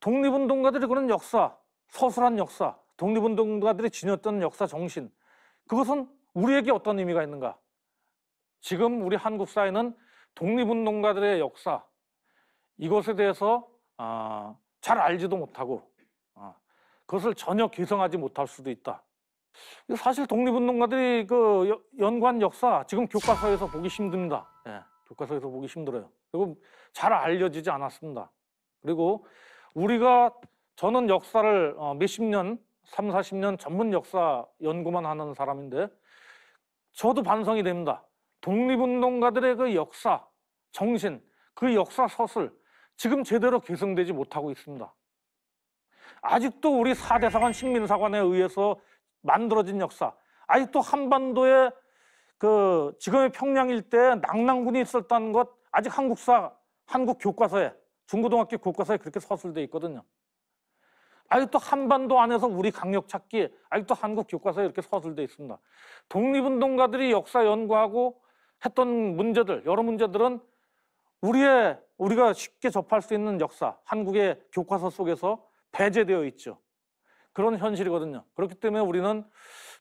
독립운동가들이 그런 역사, 서술한 역사, 독립운동가들이 지녔던 역사 정신, 그것은 우리에게 어떤 의미가 있는가? 지금 우리 한국 사회는 독립운동가들의 역사, 이것에 대해서 어, 잘 알지도 못하고 어, 그것을 전혀 개성하지 못할 수도 있다. 사실 독립운동가들이 그 연관 역사 지금 교과서에서 보기 힘듭니다. 예, 교과서에서 보기 힘들어요. 그리고 잘 알려지지 않았습니다. 그리고 우리가 저는 역사를 어, 몇 십 년, 3, 40년 전문 역사 연구만 하는 사람인데 저도 반성이 됩니다. 독립운동가들의 그 역사, 정신, 그 역사 서술 지금 제대로 계승되지 못하고 있습니다. 아직도 우리 사대사관 식민사관에 의해서 만들어진 역사, 아직도 한반도에 그 지금의 평양 일때에 낭낭군이 있었다는 것 아직 한국사, 한국 교과서에 중고등학교 교과서에 그렇게 서술돼 있거든요. 아직도 한반도 안에서 우리 강력 찾기 아직도 한국 교과서에 이렇게 서술돼 있습니다. 독립운동가들이 역사 연구하고 했던 문제들 여러 문제들은 우리의 우리가 쉽게 접할 수 있는 역사 한국의 교과서 속에서 배제되어 있죠. 그런 현실이거든요. 그렇기 때문에 우리는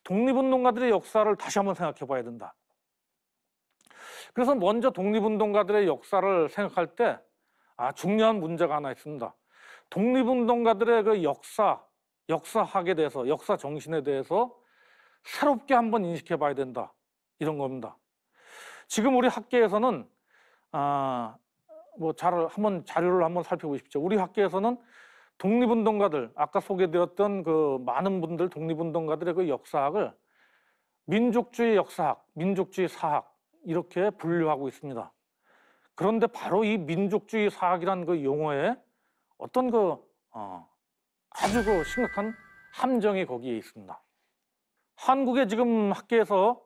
독립운동가들의 역사를 다시 한번 생각해 봐야 된다. 그래서 먼저 독립운동가들의 역사를 생각할 때 아, 중요한 문제가 하나 있습니다. 독립운동가들의 그 역사, 역사학에 대해서, 역사 정신에 대해서 새롭게 한번 인식해 봐야 된다. 이런 겁니다. 지금 우리 학계에서는, 아, 뭐, 잘, 한번 자료를 한번 살펴보십시오. 우리 학계에서는 독립운동가들, 아까 소개드렸던 그 많은 분들 독립운동가들의 그 역사학을 민족주의 역사학, 민족주의 사학, 이렇게 분류하고 있습니다. 그런데 바로 이 민족주의 사학이란 그 용어에 어떤 그 어, 아주 그 심각한 함정이 거기에 있습니다. 한국의 지금 학계에서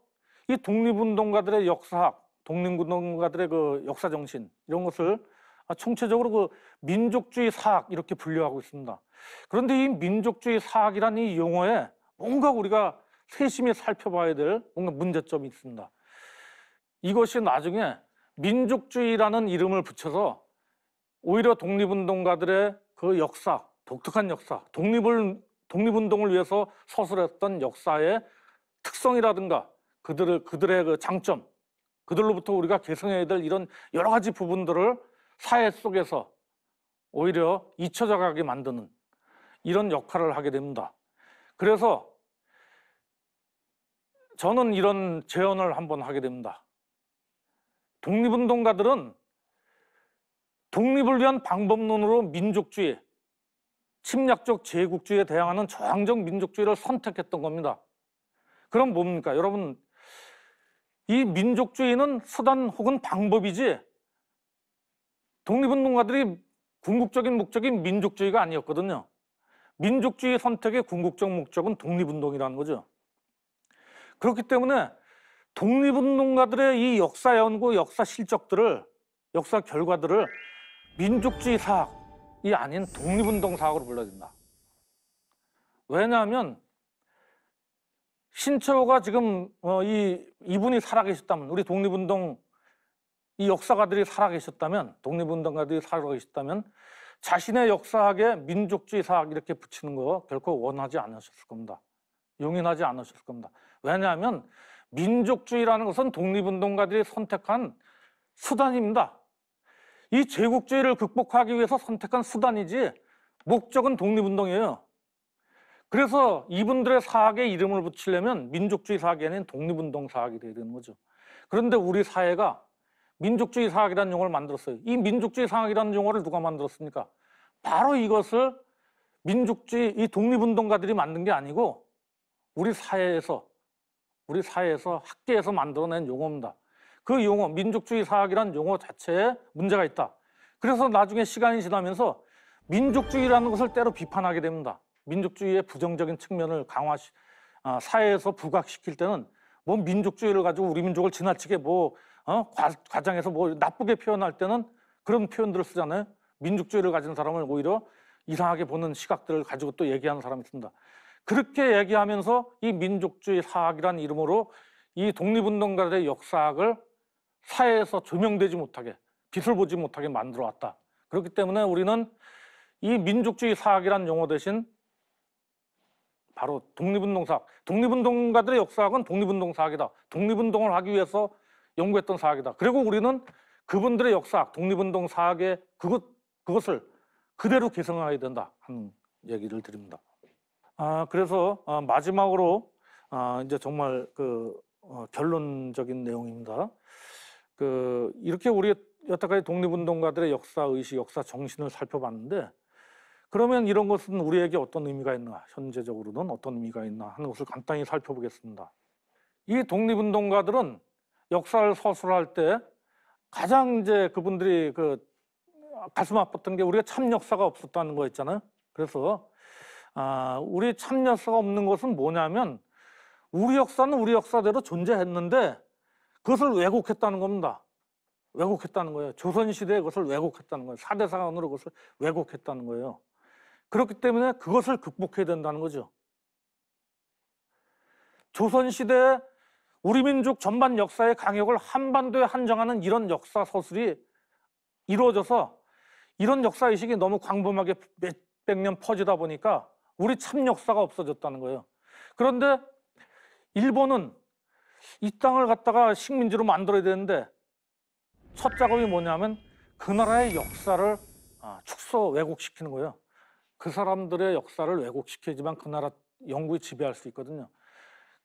이 독립운동가들의 역사학, 독립운동가들의 그 역사 정신 이런 것을 총체적으로 그 민족주의 사학 이렇게 분류하고 있습니다. 그런데 이 민족주의 사학이라이 용어에 뭔가 우리가 세심히 살펴봐야 될 뭔가 문제점이 있습니다. 이것이 나중에 민족주의라는 이름을 붙여서 오히려 독립운동가들의 그 역사, 독특한 역사, 독립을 독립운동을 위해서 서술했던 역사의 특성이라든가 그들의 그들의 그 장점, 그들로부터 우리가 개성해야될 이런 여러 가지 부분들을 사회 속에서 오히려 잊혀져가게 만드는 이런 역할을 하게 됩니다. 그래서 저는 이런 재연을 한번 하게 됩니다. 독립운동가들은 독립을 위한 방법론으로 민족주의, 침략적 제국주의에 대항하는 저항적 민족주의를 선택했던 겁니다. 그럼 뭡니까? 여러분, 이 민족주의는 수단 혹은 방법이지 독립운동가들이 궁극적인 목적이 민족주의가 아니었거든요. 민족주의 선택의 궁극적 목적은 독립운동이라는 거죠. 그렇기 때문에 독립운동가들의 이 역사 연구, 역사 실적들을, 역사 결과들을 민족주의 사학이 아닌 독립운동 사학으로 불러야 된다. 왜냐하면 신채호가 지금 어, 이 이분이 살아계셨다면 우리 독립운동 이 역사가들이 살아계셨다면 독립운동가들이 살아계셨다면 자신의 역사학에 민족주의 사학 이렇게 붙이는 거 결코 원하지 않으셨을 겁니다. 용인하지 않으셨을 겁니다. 왜냐하면 민족주의라는 것은 독립운동가들이 선택한 수단입니다. 이 제국주의를 극복하기 위해서 선택한 수단이지 목적은 독립운동이에요. 그래서 이분들의 사학에 이름을 붙이려면 민족주의 사학이 아닌 독립운동 사학이 돼야 되는 거죠. 그런데 우리 사회가 민족주의 사학이라는 용어를 만들었어요. 이 민족주의 사학이라는 용어를 누가 만들었습니까? 바로 이것을 민족주의, 이 독립운동가들이 만든 게 아니고 우리 사회에서 우리 사회에서 학계에서 만들어낸 용어입니다. 그 용어, 민족주의 사학이란 용어 자체에 문제가 있다. 그래서 나중에 시간이 지나면서 민족주의라는 것을 때로 비판하게 됩니다. 민족주의의 부정적인 측면을 강화시, 아, 사회에서 부각시킬 때는 뭐 민족주의를 가지고 우리 민족을 지나치게 뭐 어? 과, 과 장에서뭐 나쁘게 표현할 때는 그런 표현들을 쓰잖아요. 민족주의를 가진 사람을 오히려 이상하게 보는 시각들을 가지고 또 얘기하는 사람이 있습니다. 그렇게 얘기하면서 이 민족주의 사학이란 이름으로 이 독립운동가들의 역사학을 사회에서 조명되지 못하게 빛을 보지 못하게 만들어 왔다. 그렇기 때문에 우리는 이 민족주의 사학이란 용어 대신 바로 독립운동 사학, 독립운동가들의 역사학은 독립운동 사학이다. 독립운동을 하기 위해서 연구했던 사학이다. 그리고 우리는 그분들의 역사학, 독립운동 사학의 그것, 그것을 그대로 계승해야 된다 하는 얘기를 드립니다. 아, 그래서 아, 마지막으로 아, 이제 정말 그 어, 결론적인 내용입니다. 그 이렇게 우리 여태까지 독립운동가들의 역사 의식, 역사 정신을 살펴봤는데 그러면 이런 것은 우리에게 어떤 의미가 있나, 현재적으로는 어떤 의미가 있나 하는 것을 간단히 살펴보겠습니다. 이 독립운동가들은 역사를 서술할 때 가장 이제 그분들이 그 가슴 아팠던 게 우리가 참 역사가 없었다는 거있잖아요 그래서 아, 우리 참여사가 없는 것은 뭐냐면 우리 역사는 우리 역사대로 존재했는데 그것을 왜곡했다는 겁니다. 왜곡했다는 거예요. 조선시대에 그것을 왜곡했다는 거예요. 사대사관으로 그것을 왜곡했다는 거예요. 그렇기 때문에 그것을 극복해야 된다는 거죠. 조선시대에 우리 민족 전반 역사의 강역을 한반도에 한정하는 이런 역사 서술이 이루어져서 이런 역사의식이 너무 광범하게 몇백 년 퍼지다 보니까 우리 참 역사가 없어졌다는 거예요. 그런데 일본은 이 땅을 갖다가 식민지로 만들어야 되는데 첫 작업이 뭐냐면 그 나라의 역사를 아, 축소 왜곡시키는 거예요. 그 사람들의 역사를 왜곡시키지만 그 나라 영구히 지배할 수 있거든요.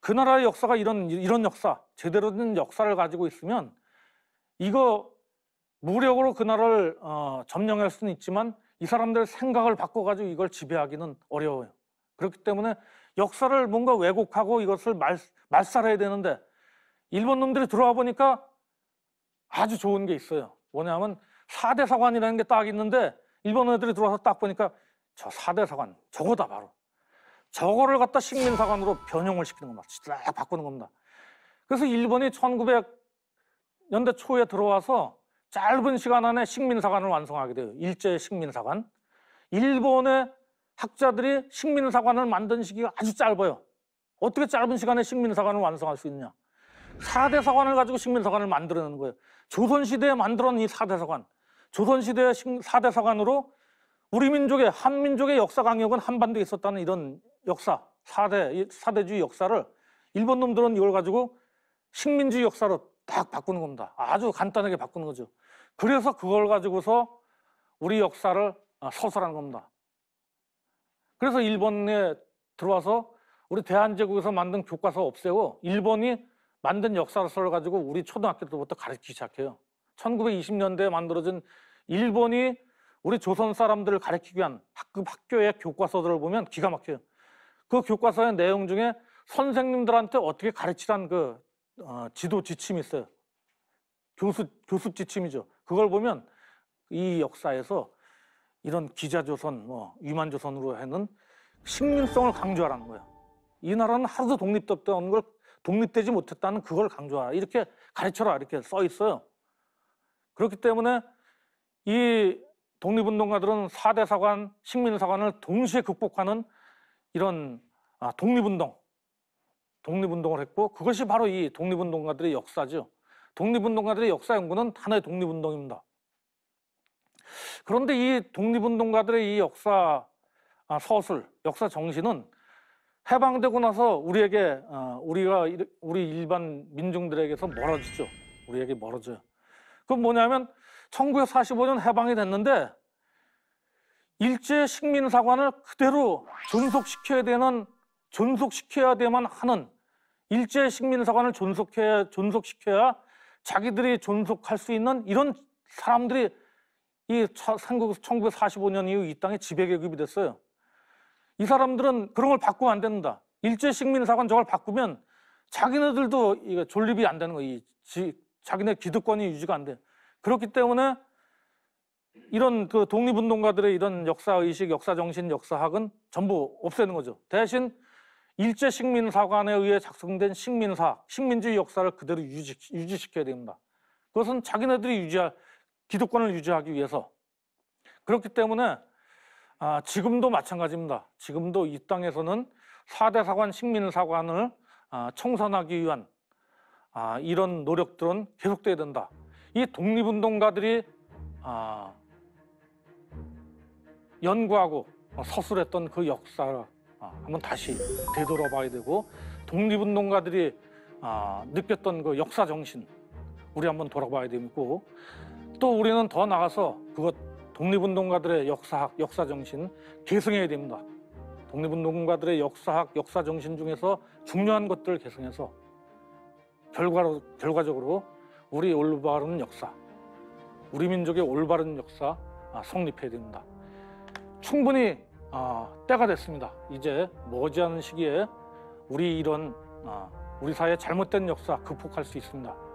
그 나라의 역사가 이런 이런 역사 제대로 된 역사를 가지고 있으면 이거 무력으로 그 나라를 어, 점령할 수는 있지만 이 사람들 생각을 바꿔가지고 이걸 지배하기는 어려워요. 그렇기 때문에 역사를 뭔가 왜곡하고 이것을 말, 말살해야 되는데 일본 놈들이 들어와 보니까 아주 좋은 게 있어요. 뭐냐면 사대사관이라는 게 딱 있는데 일본 애들이 들어와서 딱 보니까 저 사대사관 저거다 바로 저거를 갖다 식민사관으로 변형을 시키는 겁니다. 쫙 바꾸는 겁니다. 그래서 일본이 1900년대 초에 들어와서 짧은 시간 안에 식민사관을 완성하게 돼요. 일제 식민사관. 일본의 학자들이 식민사관을 만든 시기가 아주 짧아요. 어떻게 짧은 시간에 식민사관을 완성할 수 있냐. 느 사대 사관을 가지고 식민사관을 만들어내는 거예요. 조선시대에 만들어낸 이사대 사관. 조선시대의 사대 사관으로 우리 민족의, 한민족의 역사 강력은 한반도에 있었다는 이런 역사, 사 4대, 사대주의 역사를 일본 놈들은 이걸 가지고 식민주의 역사로 딱 바꾸는 겁니다. 아주 간단하게 바꾸는 거죠. 그래서 그걸 가지고서 우리 역사를 어, 서술하는 겁니다. 그래서 일본에 들어와서 우리 대한제국에서 만든 교과서 없애고 일본이 만든 역사서를 가지고 우리 초등학교 때부터 가르치기 시작해요. 1920년대에 만들어진 일본이 우리 조선 사람들을 가르치기 위한 학급 그 학교의 교과서들을 보면 기가 막혀요. 그 교과서의 내용 중에 선생님들한테 어떻게 가르치란 그 어, 지도 지침이 있어요. 교수, 교수 지침이죠. 그걸 보면 이 역사에서 이런 기자조선, 뭐, 위만조선으로 하는 식민성을 강조하라는 거예요. 이 나라는 하루도 독립됐다는 걸 독립되지 못했다는 그걸 강조하라. 이렇게 가르쳐라. 이렇게 써 있어요. 그렇기 때문에 이 독립운동가들은 사대사관 식민사관을 동시에 극복하는 이런 아, 독립운동, 독립운동을 했고 그것이 바로 이 독립운동가들의 역사죠. 독립운동가들의 역사 연구는 하나의 독립운동입니다. 그런데 이 독립운동가들의 이 역사 아, 서술, 역사 정신은 해방되고 나서 우리에게 어, 우리가 우리 일반 민중들에게서 멀어지죠. 우리에게 멀어져요. 그건 뭐냐면 1945년 해방이 됐는데 일제 식민사관을 그대로 존속시켜야 되는 존속시켜야 되만 하는 일제 식민사관을 존속해 존속시켜야 자기들이 존속할 수 있는 이런 사람들이 이 1945년 이후 이 땅에 지배 계급이 됐어요. 이 사람들은 그런 걸 바꾸면 안 된다. 일제 식민사관 저걸 바꾸면 자기네들도 이거 존립이 안 되는 거예요. 자기네 기득권이 유지가 안 돼. 그렇기 때문에 이런 그 독립운동가들의 이런 역사의식, 역사정신, 역사학은 전부 없애는 거죠. 대신 일제 식민사관에 의해 작성된 식민사, 식민지 역사를 그대로 유지, 유지시켜야 됩니다. 그것은 자기네들이 유지할 기득권을 유지하기 위해서 그렇기 때문에 아, 지금도 마찬가지입니다. 지금도 이 땅에서는 사대 사관 식민사관을 아, 청산하기 위한 아, 이런 노력들은 계속돼야 된다. 이 독립운동가들이 아, 연구하고 서술했던 그 역사를 한번 다시 되돌아봐야 되고 독립운동가들이 아, 느꼈던 그 역사 정신 우리 한번 돌아봐야 되고 또 우리는 더 나가서 그것 독립운동가들의 역사학, 역사 정신 계승해야 됩니다. 독립운동가들의 역사학, 역사 정신 중에서 중요한 것들을 계승해서 결과로, 결과적으로 우리 올바른 역사, 우리 민족의 올바른 역사 아, 성립해야 됩니다. 충분히 아, 때가 됐습니다. 이제 머지않은 시기에 우리 이런 아, 우리 사회의 잘못된 역사 극복할 수 있습니다.